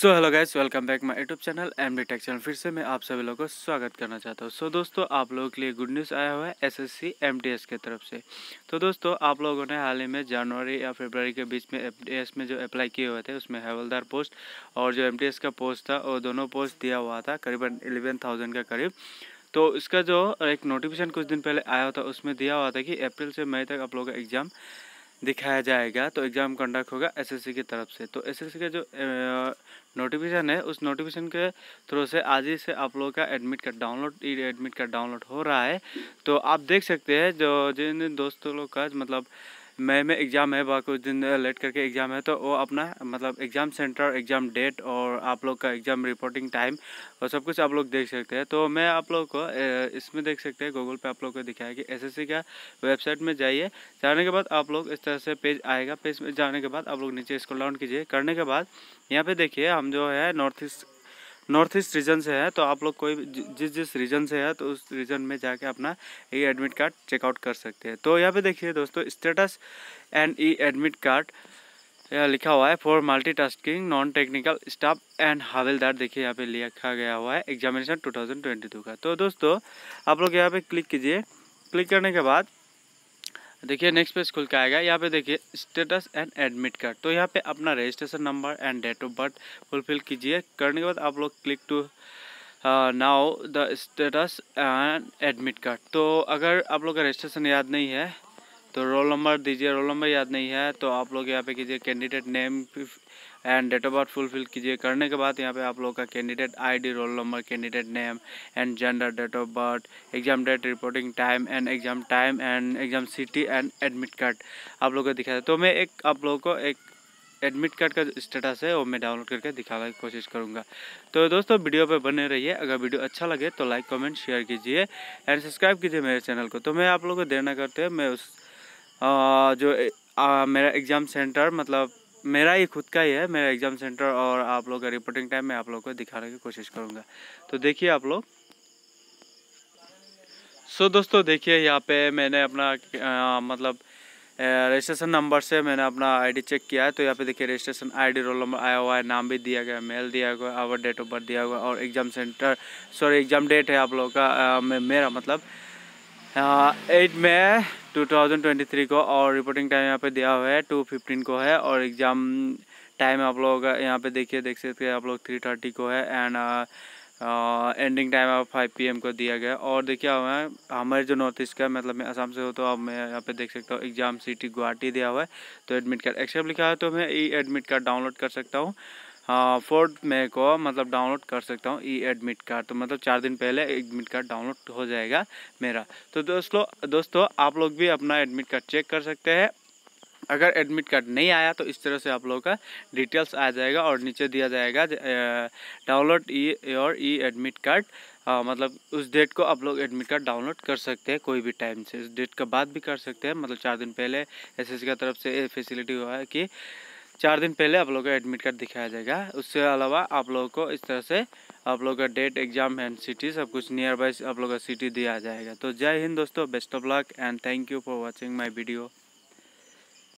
so hello guys welcome back my YouTube channel M D tech channel फिर से मैं आप सभी लोगों को स्वागत करना चाहता हूँ सो so, दोस्तों आप लोगों के लिए गुड न्यूज़ आया हुआ है एसएससी एमटीएस के तरफ से तो दोस्तों आप लोगों ने हाल ही में जनवरी या फरवरी के बीच में एमटीएस में जो अप्लाई किए हुए थे उसमें हवलदार पोस्ट और जो एम का पोस्ट था वो दोनों पोस्ट दिया हुआ था करीबन एलेवन के करीब तो इसका जो एक नोटिफिकेशन कुछ दिन पहले आया था उसमें दिया हुआ था कि अप्रैल से मई तक आप लोगों का एग्ज़ाम दिखाया जाएगा तो एग्ज़ाम कंडक्ट होगा एसएससी की तरफ से तो एसएससी का जो नोटिफिकेशन है उस नोटिफिकेशन के थ्रू से आज ही से आप लोगों का admit card download e admit card download हो रहा है तो आप देख सकते हैं जो जिन दोस्तों लोग का मतलब मई में एग्ज़ाम है बाकी कुछ दिन लेट uh, करके एग्ज़ाम है तो वो अपना मतलब एग्ज़ाम सेंटर एग्ज़ाम डेट और आप लोग का एग्ज़ाम रिपोर्टिंग टाइम और सब कुछ आप लोग देख सकते हैं तो मैं आप लोग को uh, इसमें देख सकते हैं गूगल पे आप लोग को दिखाया कि एसएससी का वेबसाइट में जाइए जाने के बाद आप लोग इस तरह से पेज आएगा पेज में जाने के बाद आप लोग नीचे इसको लाउन कीजिए करने के बाद यहाँ पर देखिए हम जो है north east north east region से है तो आप लोग कोई जिस जिस रीजन से है तो उस रीजन में जाके अपना ई एडमिट कार्ड चेकआउट कर सकते हैं तो यहाँ पे देखिए दोस्तों status and e admit card लिखा हुआ है for multi tasking non technical staff and हवेलदार देखिए यहाँ पे लिखा गया हुआ है एग्जामिनेशन टू का तो दोस्तों आप लोग यहाँ पे क्लिक कीजिए क्लिक करने के बाद देखिए नेक्स्ट पेज खुल के आएगा यहाँ पे देखिए स्टेटस एंड एडमिट कार्ड तो यहाँ पे अपना registration number and date of birth fulfil कीजिए करने के बाद आप लोग click to now the status and admit card तो अगर आप लोग का रजिस्ट्रेशन याद नहीं है तो रोल नंबर दीजिए रोल नंबर याद नहीं है तो आप लोग यहाँ पे कीजिए candidate name and date of birth fulfil कीजिए करने के बाद यहाँ पे आप लोग का candidate ID roll number candidate name and gender date of birth exam date reporting time and exam time and exam city and admit card आप लोग को दिखाया तो मैं एक आप लोगों को एक एडमिट कार्ड का जो स्टेटस है वो मैं डाउनलोड करके दिखाने की कोशिश करूँगा तो दोस्तों वीडियो पे बने रहिए अगर वीडियो अच्छा लगे तो लाइक कमेंट शेयर कीजिए एंड सब्सक्राइब कीजिए मेरे चैनल को तो मैं आप लोगों को देना करते हैं मैं उस जो मेरा एग्ज़ाम सेंटर मतलब मेरा ही खुद का ही है मेरा एग्ज़ाम सेंटर और आप लोग का रिपोर्टिंग टाइम मैं आप लोग को दिखाने की कोशिश करूँगा तो देखिए आप लोग सो so, दोस्तों देखिए यहाँ पे मैंने अपना आ, मतलब रजिस्ट्रेशन नंबर से मैंने अपना आईडी चेक किया है तो यहाँ पे देखिए रजिस्ट्रेशन आईडी रोल नंबर आया हुआ है नाम भी दिया गया मेल दिया गया आवर डेट ऑफ बर्थ दिया हुआ और exam centre sorry exam date है आप लोगों का आ, मेरा मतलब हाँ, एट मई 2023 को और रिपोर्टिंग टाइम यहाँ पे दिया हुआ है टू फिफ्टीन को है और एग्ज़ाम टाइम आप लोग यहाँ पे देखिए देख सकते हैं आप लोग थ्री थर्टी को है एंड एंडिंग टाइम आप फाइव पी को दिया गया और देखिए हमें हमारे जो नॉर्थ ईस्ट का मतलब मैं आसाम से हो तो आप मैं यहाँ पे देख सकता हूँ एग्ज़ाम सिटी गुवाहाटी दिया हुआ है तो एडमिट कार्ड एक्सेप्ट लिखा है तो मैं ई एडमिट कार्ड डाउनलोड कर सकता हूँ फोर्थ हाँ, मे को मतलब डाउनलोड कर सकता हूँ ई एडमिट कार्ड तो मतलब चार दिन पहले एडमिट कार्ड डाउनलोड हो जाएगा मेरा तो दोस्तों दोस्तों आप लोग भी अपना एडमिट कार्ड चेक कर सकते हैं अगर एडमिट कार्ड नहीं आया तो इस तरह से आप लोगों का डिटेल्स आ जाएगा और नीचे दिया जाएगा डाउनलोड ई और ई एडमिट कार्ड मतलब उस डेट को आप लोग एडमिट कार्ड डाउनलोड कर सकते हैं कोई भी टाइम से उस डेट का बाद भी कर सकते हैं मतलब चार दिन पहले एस की तरफ से ये फैसिलिटी हुआ है कि चार दिन पहले आप लोग को एडमिट कार्ड दिखाया जाएगा उसके अलावा आप लोगों को इस तरह से आप लोगों का डेट एग्जाम एंड सिटी सब कुछ नियर बाई आप लोग का सिटी दिया जाएगा तो जय हिंद दोस्तों best of luck and thank you for watching my video